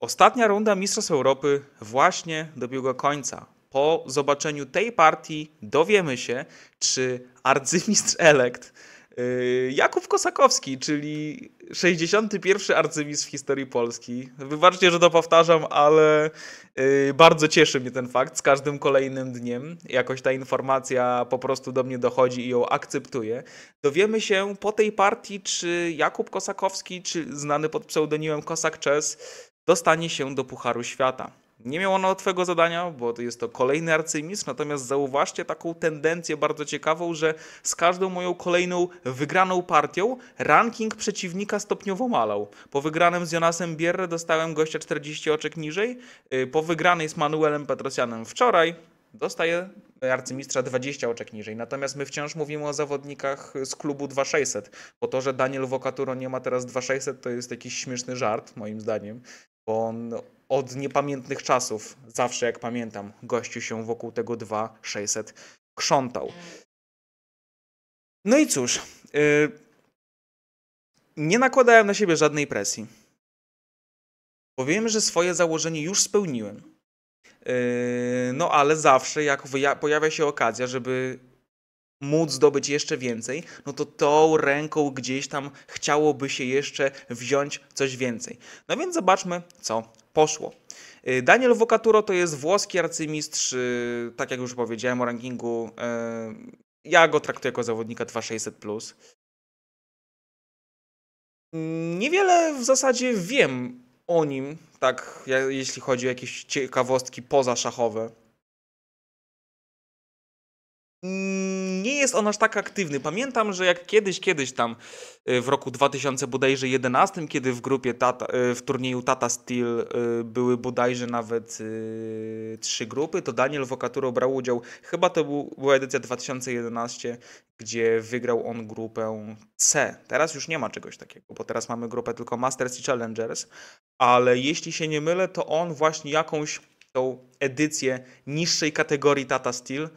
Ostatnia runda Mistrzostw Europy właśnie dobiegła końca. Po zobaczeniu tej partii dowiemy się, czy arcymistrz elekt y, Jakub Kosakowski, czyli 61. arcymistrz w historii Polski. Wybaczcie, że to powtarzam, ale y, bardzo cieszy mnie ten fakt. Z każdym kolejnym dniem jakoś ta informacja po prostu do mnie dochodzi i ją akceptuję. Dowiemy się po tej partii, czy Jakub Kosakowski, czy znany pod pseudonimem Kosak Czes, dostanie się do Pucharu Świata. Nie miał on twojego zadania, bo to jest to kolejny arcymistrz, natomiast zauważcie taką tendencję bardzo ciekawą, że z każdą moją kolejną wygraną partią ranking przeciwnika stopniowo malał. Po wygranym z Jonasem Bierre dostałem gościa 40 oczek niżej, y, po wygranej z Manuelem Petrosianem wczoraj dostaję arcymistrza 20 oczek niżej. Natomiast my wciąż mówimy o zawodnikach z klubu 2600, bo to, że Daniel Wokaturo nie ma teraz 2600, to jest jakiś śmieszny żart, moim zdaniem bo on od niepamiętnych czasów, zawsze jak pamiętam, gościu się wokół tego 2600 krzątał. No i cóż, yy, nie nakładałem na siebie żadnej presji. Powiem, że swoje założenie już spełniłem. Yy, no ale zawsze, jak pojawia się okazja, żeby móc zdobyć jeszcze więcej, no to tą ręką gdzieś tam chciałoby się jeszcze wziąć coś więcej. No więc zobaczmy, co poszło. Y, Daniel Vocaturo to jest włoski arcymistrz, y, tak jak już powiedziałem o rankingu, y, ja go traktuję jako zawodnika 2600+. Niewiele w zasadzie wiem o nim, tak jeśli chodzi o jakieś ciekawostki pozaszachowe. Mm, nie jest on aż tak aktywny. Pamiętam, że jak kiedyś, kiedyś tam y, w roku 2000 bodajże 11, kiedy w grupie Tata, y, w turnieju Tata Steel y, były bodajże nawet trzy grupy, to Daniel Wokaturo brał udział, chyba to był, była edycja 2011, gdzie wygrał on grupę C. Teraz już nie ma czegoś takiego, bo teraz mamy grupę tylko Masters i Challengers, ale jeśli się nie mylę, to on właśnie jakąś tą edycję niższej kategorii Tata Steel e,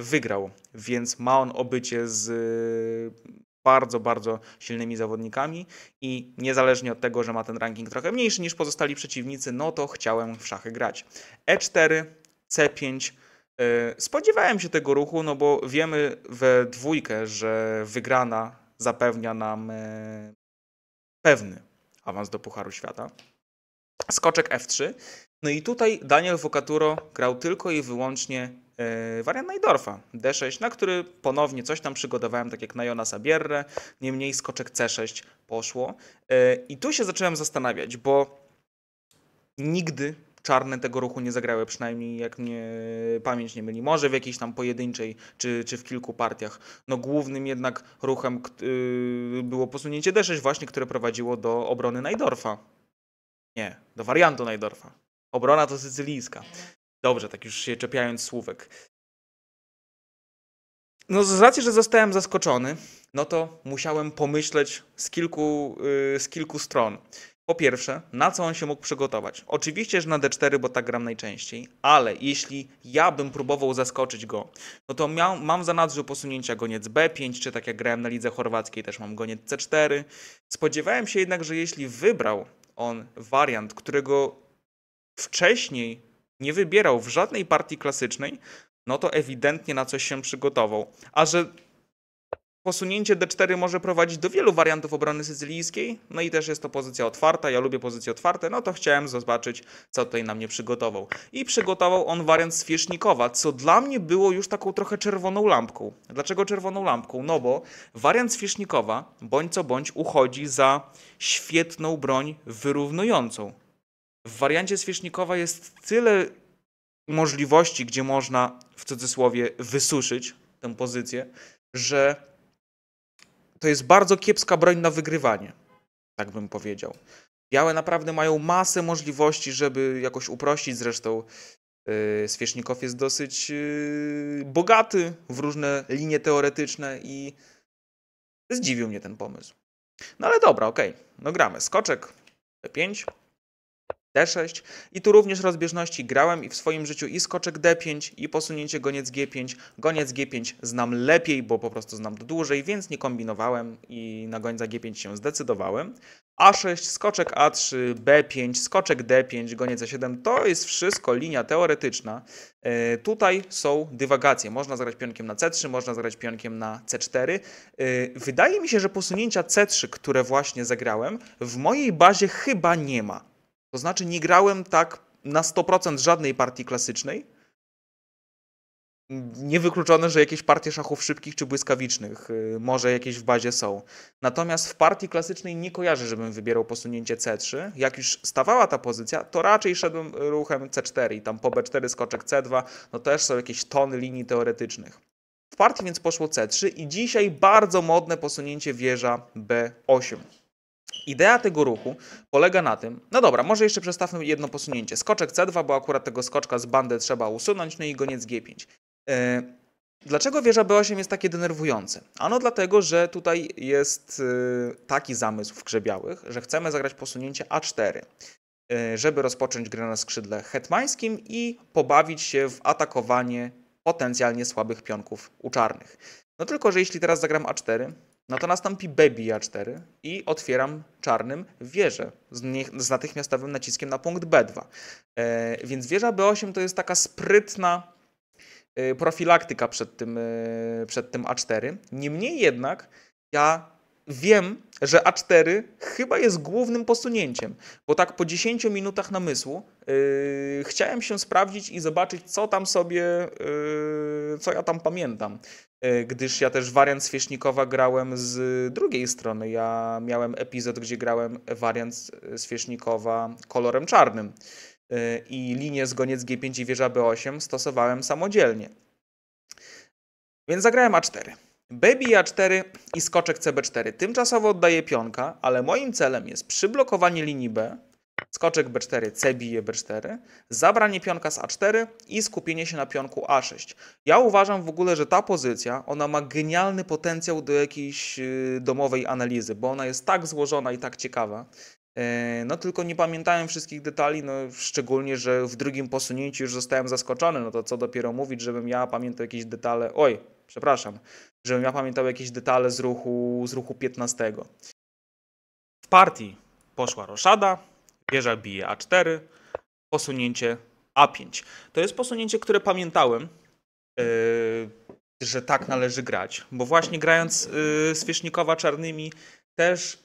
wygrał, więc ma on obycie z e, bardzo, bardzo silnymi zawodnikami i niezależnie od tego, że ma ten ranking trochę mniejszy niż pozostali przeciwnicy, no to chciałem w szachy grać. E4, C5. E, spodziewałem się tego ruchu, no bo wiemy we dwójkę, że wygrana zapewnia nam pewny awans do Pucharu Świata. Skoczek F3 no i tutaj Daniel Vocaturo grał tylko i wyłącznie yy, wariant Najdorfa D6, na który ponownie coś tam przygodowałem, tak jak na Jona Sabierre, niemniej skoczek C6 poszło. Yy, I tu się zacząłem zastanawiać, bo nigdy czarne tego ruchu nie zagrały, przynajmniej jak mnie pamięć nie myli. Może w jakiejś tam pojedynczej czy, czy w kilku partiach. No głównym jednak ruchem y, było posunięcie D6 właśnie, które prowadziło do obrony Najdorfa. Nie, do wariantu Najdorfa. Obrona to sycylijska. Dobrze, tak już się czepiając słówek. No z racji, że zostałem zaskoczony, no to musiałem pomyśleć z kilku, yy, z kilku stron. Po pierwsze, na co on się mógł przygotować? Oczywiście, że na D4, bo tak gram najczęściej, ale jeśli ja bym próbował zaskoczyć go, no to miał, mam za nadzór posunięcia goniec B5, czy tak jak grałem na lidze chorwackiej, też mam goniec C4. Spodziewałem się jednak, że jeśli wybrał on wariant, którego wcześniej nie wybierał w żadnej partii klasycznej, no to ewidentnie na coś się przygotował. A że posunięcie D4 może prowadzić do wielu wariantów obrony sycylijskiej, no i też jest to pozycja otwarta, ja lubię pozycje otwarte, no to chciałem zobaczyć, co tutaj na mnie przygotował. I przygotował on wariant zwierzchnikowa, co dla mnie było już taką trochę czerwoną lampką. Dlaczego czerwoną lampką? No bo wariant zwierzchnikowa bądź co bądź uchodzi za świetną broń wyrównującą. W wariancie świecznikowa jest tyle możliwości, gdzie można w cudzysłowie wysuszyć tę pozycję, że to jest bardzo kiepska broń na wygrywanie, tak bym powiedział. Białe naprawdę mają masę możliwości, żeby jakoś uprościć. Zresztą yy, jest dosyć yy, bogaty w różne linie teoretyczne i zdziwił mnie ten pomysł. No ale dobra, okej, okay. no gramy. Skoczek, P5. D6 i tu również rozbieżności grałem i w swoim życiu i skoczek D5 i posunięcie goniec G5. Goniec G5 znam lepiej, bo po prostu znam to dłużej, więc nie kombinowałem i na gońca G5 się zdecydowałem. A6, skoczek A3, B5, skoczek D5, goniec A7 e to jest wszystko linia teoretyczna. Yy, tutaj są dywagacje. Można zagrać pionkiem na C3, można zagrać pionkiem na C4. Yy, e, wydaje mi się, że posunięcia C3, które właśnie zagrałem, w mojej bazie chyba nie ma. To znaczy, nie grałem tak na 100% żadnej partii klasycznej. Niewykluczone, że jakieś partie szachów szybkich czy błyskawicznych y, może jakieś w bazie są. Natomiast w partii klasycznej nie kojarzę, żebym wybierał posunięcie C3. Jak już stawała ta pozycja, to raczej szedłem ruchem C4 i tam po B4 skoczek C2, no też są jakieś tony linii teoretycznych. W partii więc poszło C3 i dzisiaj bardzo modne posunięcie wieża B8. Idea tego ruchu polega na tym, no dobra, może jeszcze przestawmy jedno posunięcie. Skoczek C2, bo akurat tego skoczka z bandy trzeba usunąć, no i goniec G5. Yy, dlaczego wieża B8 jest takie denerwujące? Ano dlatego, że tutaj jest yy, taki zamysł w grzebiałych, że chcemy zagrać posunięcie A4, yy, żeby rozpocząć grę na skrzydle hetmańskim i pobawić się w atakowanie potencjalnie słabych pionków u czarnych. No tylko, że jeśli teraz zagram A4, no to nastąpi baby A4 e i otwieram czarnym wieżę z, nie, z natychmiastowym naciskiem na punkt B2. E, więc wieża B8 to jest taka sprytna e, profilaktyka przed tym, e, przed tym A4. Niemniej jednak ja wiem, że A4 chyba jest głównym posunięciem, bo tak po 10 minutach namysłu yy, chciałem się sprawdzić i zobaczyć, co tam sobie, yy, co ja tam pamiętam. Yy, gdyż ja też wariant Świecznikowa grałem z drugiej strony. Ja miałem epizod, gdzie grałem wariant Świecznikowa kolorem czarnym yy, i linię zgoniec G5 i wieża B8 stosowałem samodzielnie. Więc zagrałem A4. Baby A4 e i skoczek CB4. Tymczasowo oddaję pionka, ale moim celem jest przyblokowanie linii B, skoczek B4, C bije B4, zabranie pionka z A4 i skupienie się na pionku A6. Ja uważam w ogóle, że ta pozycja, ona ma genialny potencjał do jakiejś y, domowej analizy, bo ona jest tak złożona i tak ciekawa. E, no tylko nie pamiętałem wszystkich detali, no szczególnie, że w drugim posunięciu już zostałem zaskoczony, no to co dopiero mówić, żebym ja pamiętał jakieś detale. Oj, przepraszam, żebym ja pamiętał jakieś detale z ruchu, z ruchu 15. W partii poszła roszada, wieża bije A4, posunięcie A5. To jest posunięcie, które pamiętałem, yy, że tak należy grać, bo właśnie grając yy, z Fiesznikowa czarnymi też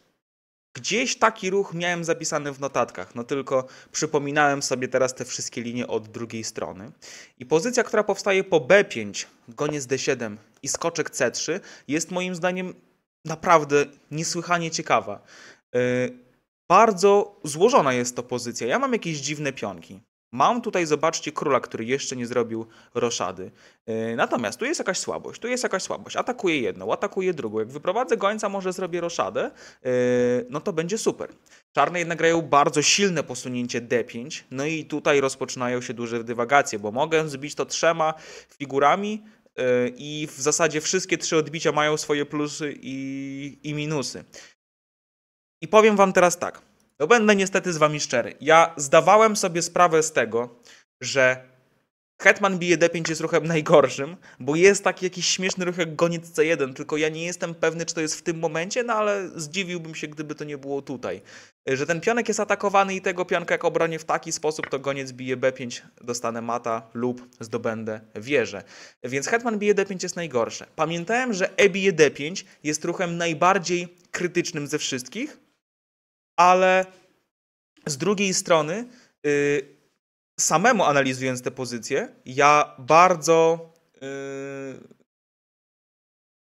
Gdzieś taki ruch miałem zapisany w notatkach, no tylko przypominałem sobie teraz te wszystkie linie od drugiej strony. I pozycja, która powstaje po B5, goniec D7 i skoczek C3 jest moim zdaniem naprawdę niesłychanie ciekawa. Yy, bardzo złożona jest to pozycja. Ja mam jakieś dziwne pionki. Mam tutaj, zobaczcie, króla, który jeszcze nie zrobił roszady. E, natomiast tu jest jakaś słabość, tu jest jakaś słabość. Atakuje jedną, atakuje drugą. Jak wyprowadzę gońca, może zrobię roszadę, e, no to będzie super. Czarne jednak grają bardzo silne posunięcie D5, no i tutaj rozpoczynają się duże dywagacje, bo mogę zbić to trzema figurami, e, i w zasadzie wszystkie trzy odbicia mają swoje plusy i, i minusy. I powiem wam teraz tak. No będę niestety z wami szczery. Ja zdawałem sobie sprawę z tego, że Hetman bije D5 jest ruchem najgorszym, bo jest taki jakiś śmieszny ruch jak goniec C1, tylko ja nie jestem pewny, czy to jest w tym momencie, no ale zdziwiłbym się, gdyby to nie było tutaj. Że ten pionek jest atakowany i tego pionka jak obronię w taki sposób, to goniec bije B5, dostanę mata lub zdobędę wieżę. Więc hetman bije D5 jest najgorsze. Pamiętałem, że E bije D5 jest ruchem najbardziej krytycznym ze wszystkich, ale z drugiej strony, y, samemu analizując te pozycje, ja bardzo, y,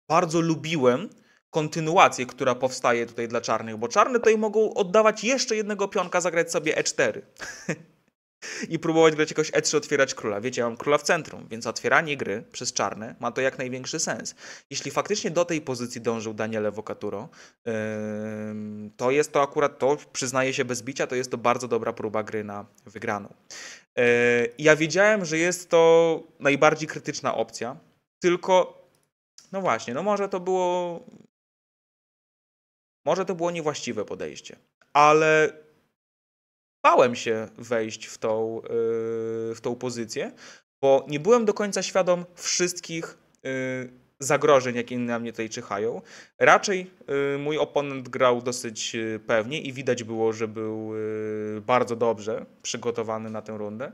bardzo lubiłem kontynuację, która powstaje tutaj dla czarnych, bo czarne tutaj mogą oddawać jeszcze jednego pionka, zagrać sobie e4. i próbować grać jakoś E3 otwierać króla. Wiecie, ja mam króla w centrum, więc otwieranie gry przez czarne ma to jak największy sens. Jeśli faktycznie do tej pozycji dążył Daniel Evocaturo, yy, to jest to akurat to, przyznaję się bez bicia, to jest to bardzo dobra próba gry na wygraną. Yy, ja wiedziałem, że jest to najbardziej krytyczna opcja, tylko no właśnie, no może to było może to było niewłaściwe podejście, ale bałem się wejść w tą, y, w tą pozycję, bo nie byłem do końca świadom wszystkich y, zagrożeń, jakie na mnie tutaj czyhają. Raczej y, mój oponent grał dosyć pewnie i widać było, że był bardzo dobrze przygotowany na tę rundę.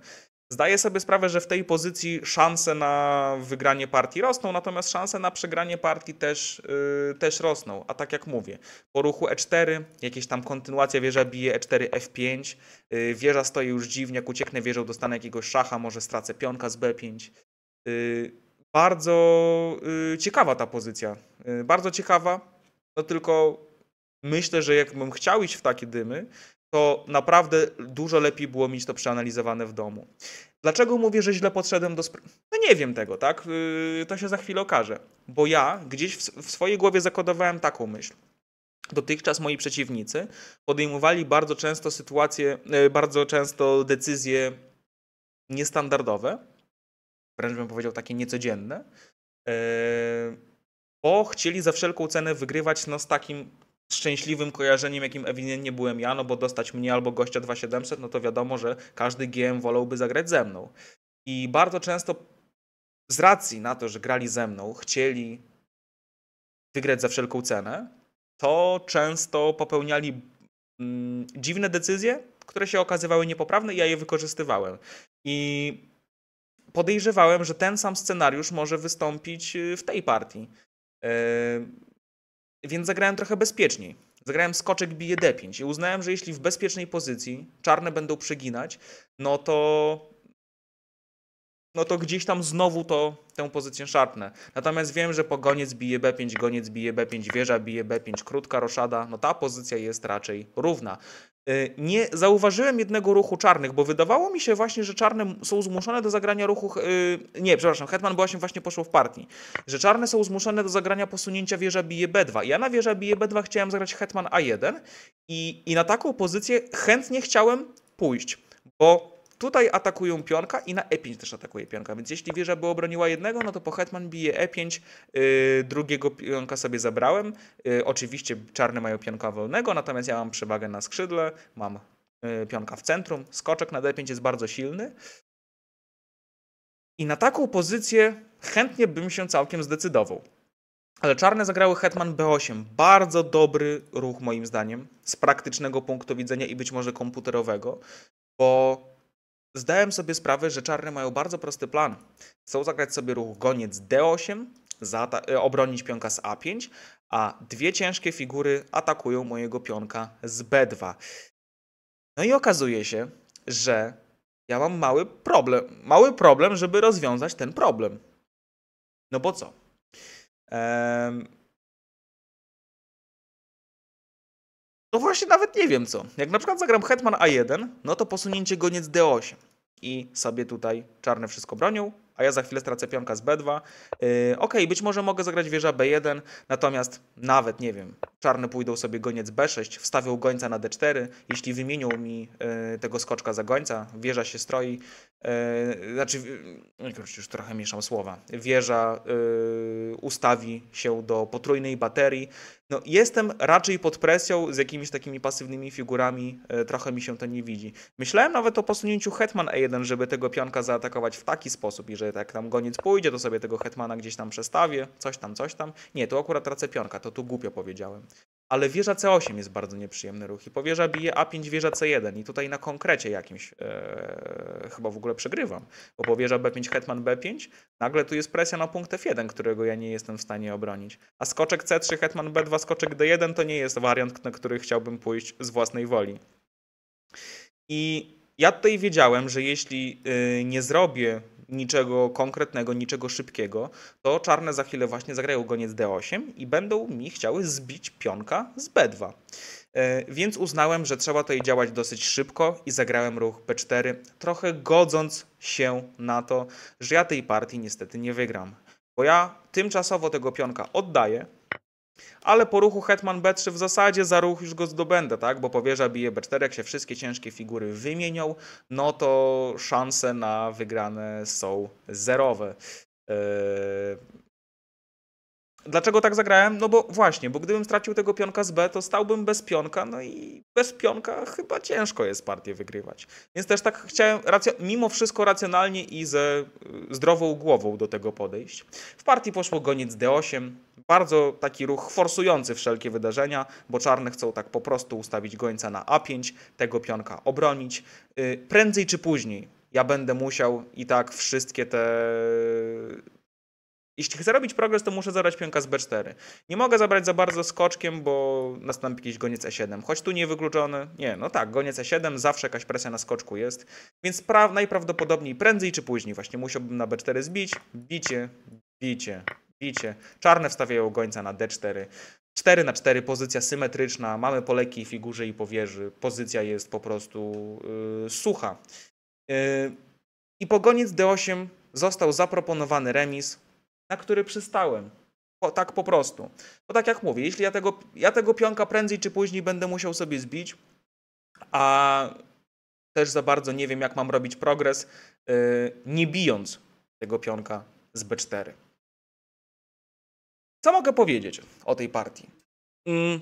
Zdaję sobie sprawę, że w tej pozycji szanse na wygranie partii rosną, natomiast szanse na przegranie partii też, yy, też rosną. A tak jak mówię, po ruchu E4, jakieś tam kontynuacja wieża bije E4, F5, yy, wieża stoi już dziwnie, jak ucieknę wieżą, dostanę jakiegoś szacha, może stracę pionka z B5. Yy, bardzo y, ciekawa ta pozycja, y, bardzo ciekawa, no tylko myślę, że jakbym chciał iść w takie dymy, to naprawdę dużo lepiej było mieć to przeanalizowane w domu. Dlaczego mówię, że źle podszedłem do No nie wiem tego, tak? Yy, to się za chwilę okaże. Bo ja gdzieś w, w swojej głowie zakodowałem taką myśl. Dotychczas moi przeciwnicy podejmowali bardzo często sytuacje, yy, bardzo często decyzje niestandardowe, wręcz bym powiedział takie niecodzienne, yy, bo chcieli za wszelką cenę wygrywać no, z takim szczęśliwym kojarzeniem, jakim ewidentnie byłem ja, no bo dostać mnie albo gościa 2700, no to wiadomo, że każdy GM wolałby zagrać ze mną. I bardzo często z racji na to, że grali ze mną, chcieli wygrać za wszelką cenę, to często popełniali mm, dziwne decyzje, które się okazywały niepoprawne i ja je wykorzystywałem. I podejrzewałem, że ten sam scenariusz może wystąpić y, w tej partii. Yy więc zagrałem trochę bezpieczniej. Zagrałem skoczek bije D5 i uznałem, że jeśli w bezpiecznej pozycji czarne będą przeginać, no to no to gdzieś tam znowu to, tę pozycję szarpnę. Natomiast wiem, że po goniec bije B5, goniec bije B5, wieża bije B5, krótka roszada, no ta pozycja jest raczej równa. E, nie zauważyłem jednego ruchu czarnych, bo wydawało mi się właśnie, że czarne są zmuszone do zagrania ruchu. E, nie, przepraszam, Hetman właśnie, właśnie poszło w partii. Że czarne są zmuszone do zagrania posunięcia wieża bije B2. Ja na wieża bije B2 chciałem zagrać Hetman A1 i, i na taką pozycję chętnie chciałem pójść, bo Tutaj atakują pionka i na e5 też atakuje pionka, więc jeśli wieża by obroniła jednego, no to po hetman bije e5, yy, drugiego pionka sobie zabrałem. Yy, oczywiście czarne mają pionka wolnego, natomiast ja mam przewagę na skrzydle, mam yy, pionka w centrum, skoczek na d5 e jest bardzo silny. I na taką pozycję chętnie bym się całkiem zdecydował. Ale czarne zagrały hetman b8. Bardzo dobry ruch moim zdaniem, z praktycznego punktu widzenia i być może komputerowego, bo Zdałem sobie sprawę, że czarne mają bardzo prosty plan. Chcą zagrać sobie ruch goniec D8, e, obronić pionka z A5, a dwie ciężkie figury atakują mojego pionka z B2. No i okazuje się, że ja mam mały problem, mały problem, żeby rozwiązać ten problem. No bo co? Ehm, No właśnie nawet nie wiem co. Jak na przykład zagram hetman a1, no to posunięcie goniec d8 i sobie tutaj czarne wszystko bronią, a ja za chwilę stracę pionka z B2. Yy, ok, być może mogę zagrać wieża B1, natomiast nawet, nie wiem, czarne pójdą sobie goniec B6, wstawią gońca na D4, jeśli wymienią mi yy, tego skoczka za gońca, wieża się stroi, yy, znaczy, yy, no już trochę mieszam słowa, wieża yy, ustawi się do potrójnej baterii. No, jestem raczej pod presją z jakimiś takimi pasywnymi figurami, yy, trochę mi się to nie widzi. Myślałem nawet o posunięciu hetman E1, żeby tego pionka zaatakować w taki sposób i że że jak tam goniec pójdzie, to sobie tego hetmana gdzieś tam przestawię, coś tam, coś tam. Nie, tu akurat tracę pionka, to tu głupio powiedziałem. Ale wieża C8 jest bardzo nieprzyjemny ruch i powieża bije A5, wieża C1 i tutaj na konkrecie jakimś e, chyba w ogóle przegrywam, bo powieża B5, hetman B5, nagle tu jest presja na punkt F1, którego ja nie jestem w stanie obronić. A skoczek C3, hetman B2, skoczek D1 to nie jest wariant, na który chciałbym pójść z własnej woli. I ja tutaj wiedziałem, że jeśli e, nie zrobię niczego konkretnego, niczego szybkiego, to czarne za chwilę właśnie zagrają goniec D8 i będą mi chciały zbić pionka z B2. E, więc uznałem, że trzeba tutaj działać dosyć szybko i zagrałem ruch P4, trochę godząc się na to, że ja tej partii niestety nie wygram. Bo ja tymczasowo tego pionka oddaję, ale po ruchu hetman b3 w zasadzie za ruch już go zdobędę, tak? Bo powierza bije b4, jak się wszystkie ciężkie figury wymienią, no to szanse na wygrane są zerowe. Yy... Dlaczego tak zagrałem? No bo właśnie, bo gdybym stracił tego pionka z B, to stałbym bez pionka, no i bez pionka chyba ciężko jest partię wygrywać. Więc też tak chciałem mimo wszystko racjonalnie i ze y, zdrową głową do tego podejść. W partii poszło goniec D8, bardzo taki ruch forsujący wszelkie wydarzenia, bo czarne chcą tak po prostu ustawić gońca na A5, tego pionka obronić. Y, prędzej czy później ja będę musiał i tak wszystkie te jeśli chcę robić progres, to muszę zabrać pionka z B4. Nie mogę zabrać za bardzo skoczkiem, bo nastąpi jakiś goniec E7. Choć tu nie wykluczony. Nie, no tak, goniec E7, zawsze jakaś presja na skoczku jest. Więc pra- najprawdopodobniej prędzej czy później właśnie musiałbym na B4 zbić. Bicie, bicie, bicie. Czarne wstawiają gońca na D4. 4 na 4 pozycja symetryczna, mamy poleki figurze i powierzy, pozycja jest po prostu yy, sucha. Yy, I po goniec D8 został zaproponowany remis, na który przystałem. tak po prostu. Bo tak jak mówię, jeśli ja tego, ja tego pionka prędzej czy później będę musiał sobie zbić, a też za bardzo nie wiem, jak mam robić progres, yy, nie bijąc tego pionka z B4. Co mogę powiedzieć o tej partii? Yy,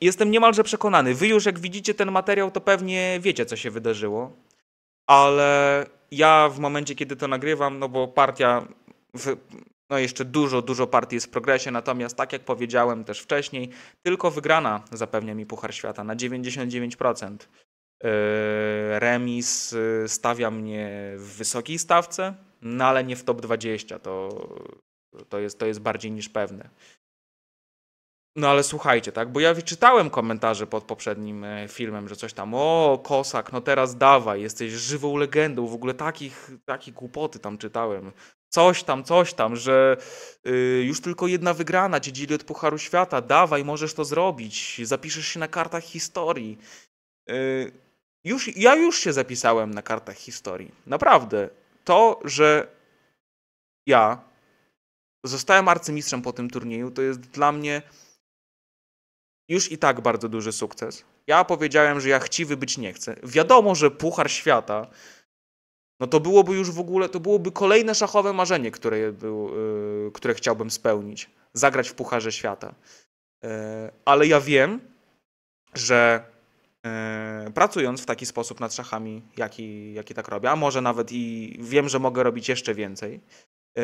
jestem niemalże przekonany. Wy już jak widzicie ten materiał, to pewnie wiecie, co się wydarzyło, ale ja w momencie, kiedy to nagrywam, no bo partia w, no jeszcze dużo, dużo partii jest w progresie, natomiast tak jak powiedziałem też wcześniej, tylko wygrana zapewnia mi Puchar Świata na 99%. Yy, remis yy, stawia mnie w wysokiej stawce, no ale nie w top 20, to, to, jest, to jest bardziej niż pewne. No ale słuchajcie, tak, bo ja czytałem komentarze pod poprzednim e, filmem, że coś tam, o Kosak, no teraz dawaj, jesteś żywą legendą, w ogóle takich, takich głupoty tam czytałem coś tam, coś tam, że y, już tylko jedna wygrana cię dzieli od Pucharu Świata, dawaj, możesz to zrobić, zapiszesz się na kartach historii. Y, już, ja już się zapisałem na kartach historii. Naprawdę. To, że ja zostałem arcymistrzem po tym turnieju, to jest dla mnie już i tak bardzo duży sukces. Ja powiedziałem, że ja chciwy być nie chcę. Wiadomo, że Puchar Świata no to byłoby już w ogóle, to byłoby kolejne szachowe marzenie, które, był, y, które chciałbym spełnić. Zagrać w Pucharze Świata. E, ale ja wiem, że e, pracując w taki sposób nad szachami, jaki, jaki tak robię, a może nawet i wiem, że mogę robić jeszcze więcej, e,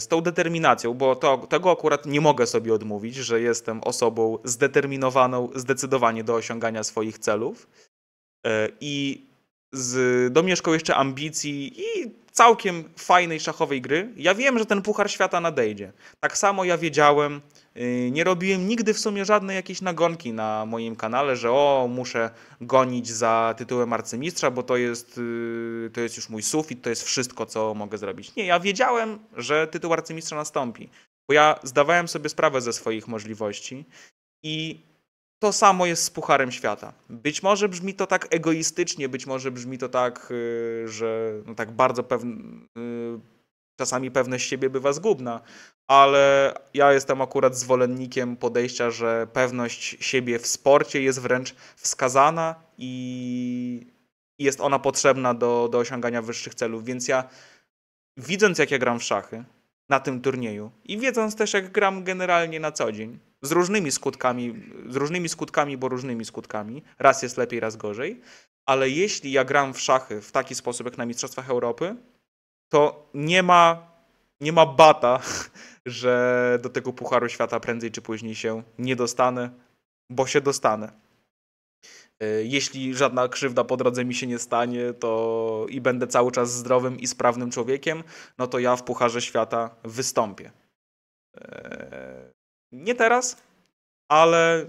z tą determinacją, bo to, tego akurat nie mogę sobie odmówić, że jestem osobą zdeterminowaną zdecydowanie do osiągania swoich celów i z domieszką jeszcze ambicji i całkiem fajnej szachowej gry. Ja wiem, że ten Puchar Świata nadejdzie. Tak samo ja wiedziałem, y, nie robiłem nigdy w sumie żadnej jakiejś nagonki na moim kanale, że o, muszę gonić za tytułem arcymistrza, bo to jest, y, to jest już mój sufit, to jest wszystko, co mogę zrobić. Nie, ja wiedziałem, że tytuł arcymistrza nastąpi, bo ja zdawałem sobie sprawę ze swoich możliwości i to samo jest z Pucharem Świata. Być może brzmi to tak egoistycznie, być może brzmi to tak, y, że no tak bardzo pewne, y, czasami pewność siebie bywa zgubna, ale ja jestem akurat zwolennikiem podejścia, że pewność siebie w sporcie jest wręcz wskazana i jest ona potrzebna do, do osiągania wyższych celów. Więc ja, widząc jak ja gram w szachy na tym turnieju i wiedząc też jak gram generalnie na co dzień, z różnymi skutkami, z różnymi skutkami, bo różnymi skutkami. Raz jest lepiej, raz gorzej. Ale jeśli ja gram w szachy w taki sposób jak na Mistrzostwach Europy, to nie ma, nie ma bata, że do tego Pucharu Świata prędzej czy później się nie dostanę, bo się dostanę. E, jeśli żadna krzywda po drodze mi się nie stanie, to i będę cały czas zdrowym i sprawnym człowiekiem, no to ja w Pucharze Świata wystąpię. E, nie teraz, ale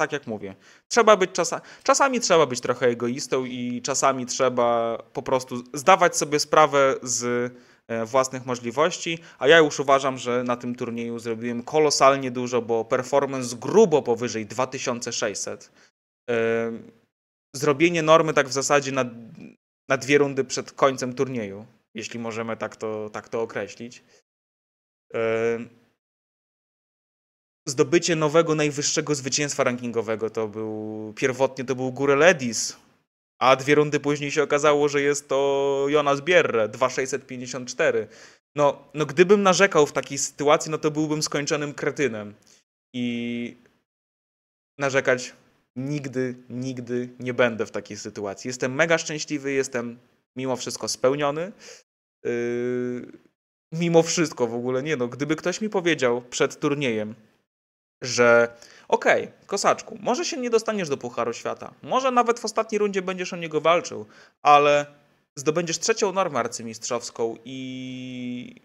tak jak mówię, trzeba być czasami, czasami trzeba być trochę egoistą i czasami trzeba po prostu zdawać sobie sprawę z e, własnych możliwości, a ja już uważam, że na tym turnieju zrobiłem kolosalnie dużo, bo performance grubo powyżej 2600. E, zrobienie normy tak w zasadzie na, na dwie rundy przed końcem turnieju, jeśli możemy tak to, tak to określić. E, zdobycie nowego, najwyższego zwycięstwa rankingowego. To był, pierwotnie to był Gure Ledis, a dwie rundy później się okazało, że jest to Jonas Bierre, 2654. No, no gdybym narzekał w takiej sytuacji, no to byłbym skończonym kretynem. I narzekać nigdy, nigdy nie będę w takiej sytuacji. Jestem mega szczęśliwy, jestem mimo wszystko spełniony. Yy, mimo wszystko w ogóle, nie no, gdyby ktoś mi powiedział przed turniejem, że okej, okay, kosaczku, może się nie dostaniesz do Pucharu Świata, może nawet w ostatniej rundzie będziesz o niego walczył, ale zdobędziesz trzecią normę arcymistrzowską i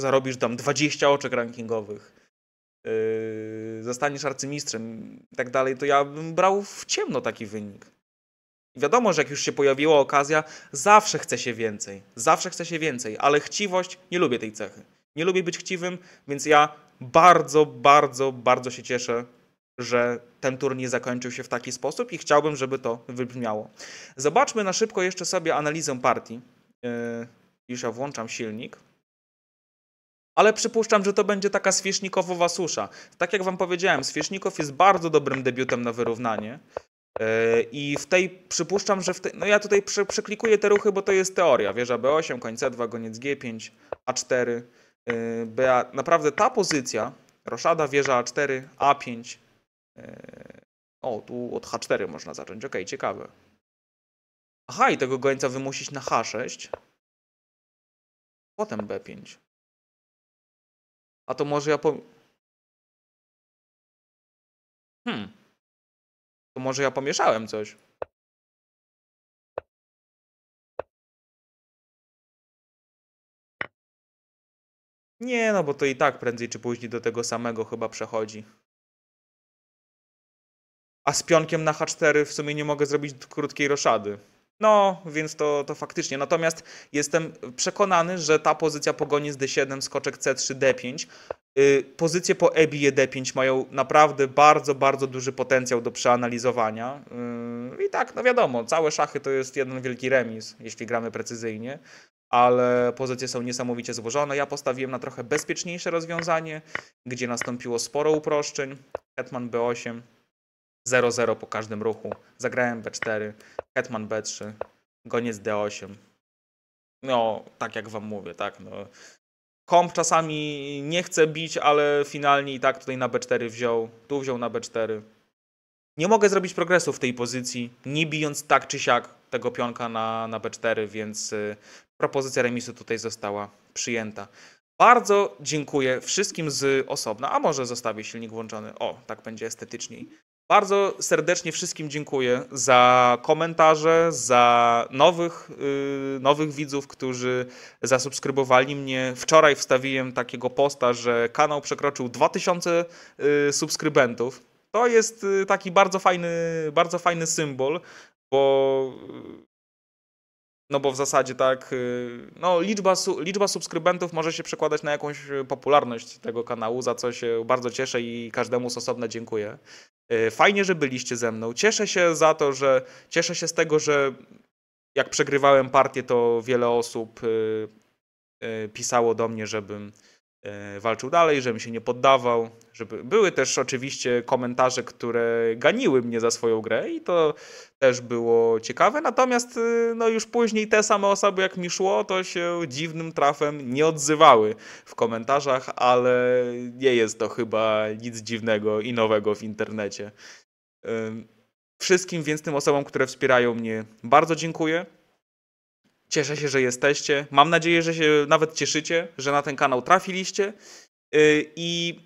zarobisz tam 20 oczek rankingowych. Yy, zostaniesz arcymistrzem i tak dalej, to ja bym brał w ciemno taki wynik. wiadomo, że jak już się pojawiła okazja, zawsze chce się więcej. Zawsze chce się więcej, ale chciwość, nie lubię tej cechy. Nie lubię być chciwym, więc ja bardzo, bardzo, bardzo się cieszę, że ten turniej zakończył się w taki sposób i chciałbym, żeby to wybrzmiało. Zobaczmy na szybko jeszcze sobie analizę partii. Już yy, ja włączam silnik. Ale przypuszczam, że to będzie taka swierzhnikowowa susza. Tak jak wam powiedziałem, Swierzchnikow jest bardzo dobrym debiutem na wyrównanie. Yy, I w tej przypuszczam, że w tej. No ja tutaj przeklikuję te ruchy, bo to jest teoria. Wieża B8, końca 2 goniec G5, A4. Yy, BA. Naprawdę ta pozycja, roszada, wieża A4, A5. Yy, o, tu od H4 można zacząć. Ok, ciekawe. Aha, i tego gońca wymusić na H6. Potem B5. A to może ja po... Hmm. To może ja pomieszałem coś. Nie, no bo to i tak prędzej czy później do tego samego chyba przechodzi. A z pionkiem na H4 w sumie nie mogę zrobić krótkiej roszady. No, więc to, to faktycznie. Natomiast jestem przekonany, że ta pozycja pogoni z D7, skoczek C3, D5. Y, pozycje po EBI D5 mają naprawdę bardzo, bardzo duży potencjał do przeanalizowania. Y, I tak, no wiadomo, całe szachy to jest jeden wielki remis, jeśli gramy precyzyjnie ale pozycje są niesamowicie złożone. Ja postawiłem na trochę bezpieczniejsze rozwiązanie, gdzie nastąpiło sporo uproszczeń. Hetman B8, 0-0 po każdym ruchu. Zagrałem B4, Hetman B3, goniec D8. No, tak jak wam mówię, tak. No. Komp czasami nie chce bić, ale finalnie i tak tutaj na B4 wziął, tu wziął na B4. Nie mogę zrobić progresu w tej pozycji, nie bijąc tak czy siak tego pionka na, na B4, więc y, propozycja remisu tutaj została przyjęta. Bardzo dziękuję wszystkim z osobna, a może zostawię silnik włączony. O, tak będzie estetyczniej. Bardzo serdecznie wszystkim dziękuję za komentarze, za nowych, yy, nowych widzów, którzy zasubskrybowali mnie. Wczoraj wstawiłem takiego posta, że kanał przekroczył 2000 yy, subskrybentów. To jest y, taki bardzo fajny, bardzo fajny symbol, bo no bo w zasadzie tak, y, no liczba, liczba subskrybentów może się przekładać na jakąś y, popularność tego kanału, za co się bardzo cieszę i każdemu z osobna dziękuję. Y, fajnie, że byliście ze mną. Cieszę się za to, że cieszę się z tego, że jak przegrywałem partię, to wiele osób pisało do mnie, żebym E, walczył dalej, żebym się nie poddawał. Żeby... Były też oczywiście komentarze, które ganiły mnie za swoją grę i to też było ciekawe. Natomiast e, no już później te same osoby, jak mi szło, to się dziwnym trafem nie odzywały w komentarzach, ale nie jest to chyba nic dziwnego i nowego w internecie. E, wszystkim więc tym osobom, które wspierają mnie, bardzo dziękuję. Cieszę się, że jesteście. Mam nadzieję, że się nawet cieszycie, że na ten kanał trafiliście. Y, I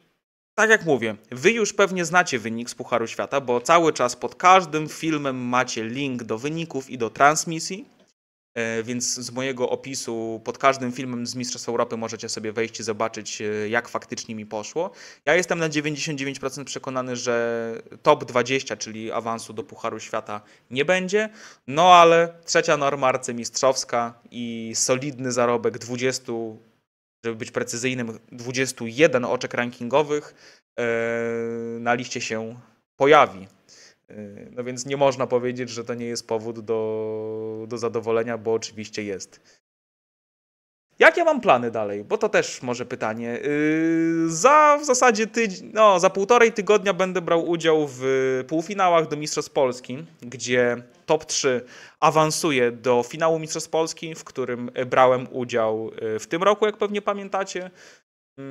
tak jak mówię, wy już pewnie znacie wynik z Pucharu Świata, bo cały czas pod każdym filmem macie link do wyników i do transmisji. E, więc z mojego opisu pod każdym filmem z Mistrzostw Europy możecie sobie wejść i zobaczyć, e, jak faktycznie mi poszło. Ja jestem na 99% przekonany, że top 20, czyli awansu do Pucharu Świata nie będzie. No ale trzecia norma mistrzowska i solidny zarobek 20, żeby być precyzyjnym, 21 oczek rankingowych e, na liście się pojawi. Yy, no więc nie można powiedzieć, że to nie jest powód do, do zadowolenia, bo oczywiście jest. Jakie mam plany dalej? Bo to też może pytanie. Yy, za w zasadzie tydzień, no, za półtorej tygodnia będę brał udział w półfinałach do Mistrzostw Polski, gdzie top 3 awansuje do finału Mistrzostw Polski, w którym brałem udział yy, w tym roku, jak pewnie pamiętacie. Yy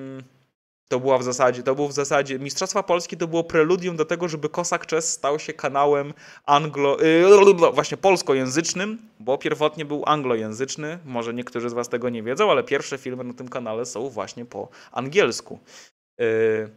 to była w zasadzie, to był w zasadzie Mistrzostwa Polski to było preludium do tego, żeby Kosak Czes stał się kanałem anglo, yy, właśnie polskojęzycznym, bo pierwotnie był anglojęzyczny. Może niektórzy z was tego nie wiedzą, ale pierwsze filmy na tym kanale są właśnie po angielsku. Yy,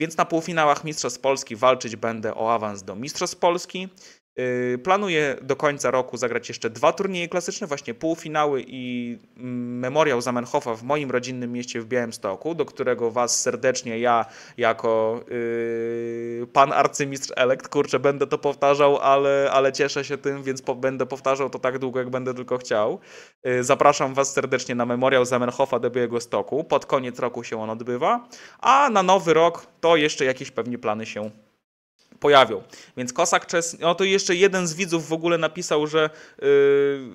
więc na półfinałach Mistrzostw Polski walczyć będę o awans do Mistrzostw Polski. Yy, planuję do końca roku zagrać jeszcze dwa turnieje klasyczne, właśnie półfinały i mm, memoriał Zamenhofa w moim rodzinnym mieście w Białymstoku, do którego Was serdecznie ja jako yy, pan arcymistrz elekt, kurczę, będę to powtarzał, ale, ale cieszę się tym, więc po, będę powtarzał to tak długo, jak będę tylko chciał. Yy, zapraszam Was serdecznie na memoriał Zamenhofa do Białegostoku. Pod koniec roku się on odbywa, a na nowy rok to jeszcze jakieś pewnie plany się pojawią. Więc Kosak Czesny, no to jeszcze jeden z widzów w ogóle napisał, że yy,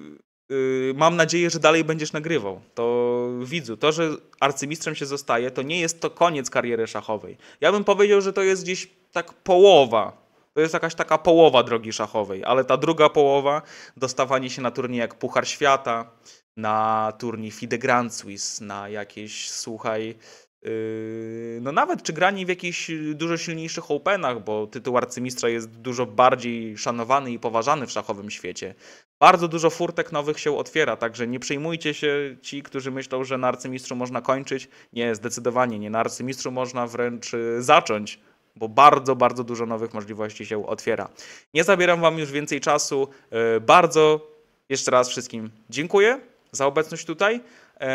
yy, mam nadzieję, że dalej będziesz nagrywał. To widzu, to, że arcymistrzem się zostaje, to nie jest to koniec kariery szachowej. Ja bym powiedział, że to jest gdzieś tak połowa to jest jakaś taka połowa drogi szachowej, ale ta druga połowa, dostawanie się na turniej jak Puchar Świata, na turniej FIDE Grand Swiss, na jakieś, słuchaj, Yy, no nawet czy grani w jakichś dużo silniejszych openach, bo tytuł arcymistrza jest dużo bardziej szanowany i poważany w szachowym świecie. Bardzo dużo furtek nowych się otwiera, także nie przejmujcie się ci, którzy myślą, że na arcymistrzu można kończyć. Nie, zdecydowanie nie. Na arcymistrzu można wręcz y, zacząć, bo bardzo, bardzo dużo nowych możliwości się otwiera. Nie zabieram wam już więcej czasu. Yy, bardzo jeszcze raz wszystkim dziękuję za obecność tutaj, yy,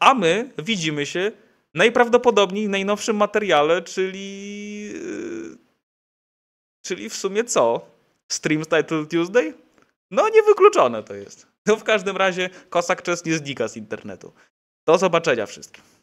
a my widzimy się Najprawdopodobniej w najnowszym materiale, czyli. Yy, czyli w sumie co? Stream Title Tuesday? No, niewykluczone to jest. No w każdym razie Kosak Czes nie znika z internetu. Do zobaczenia wszystkim.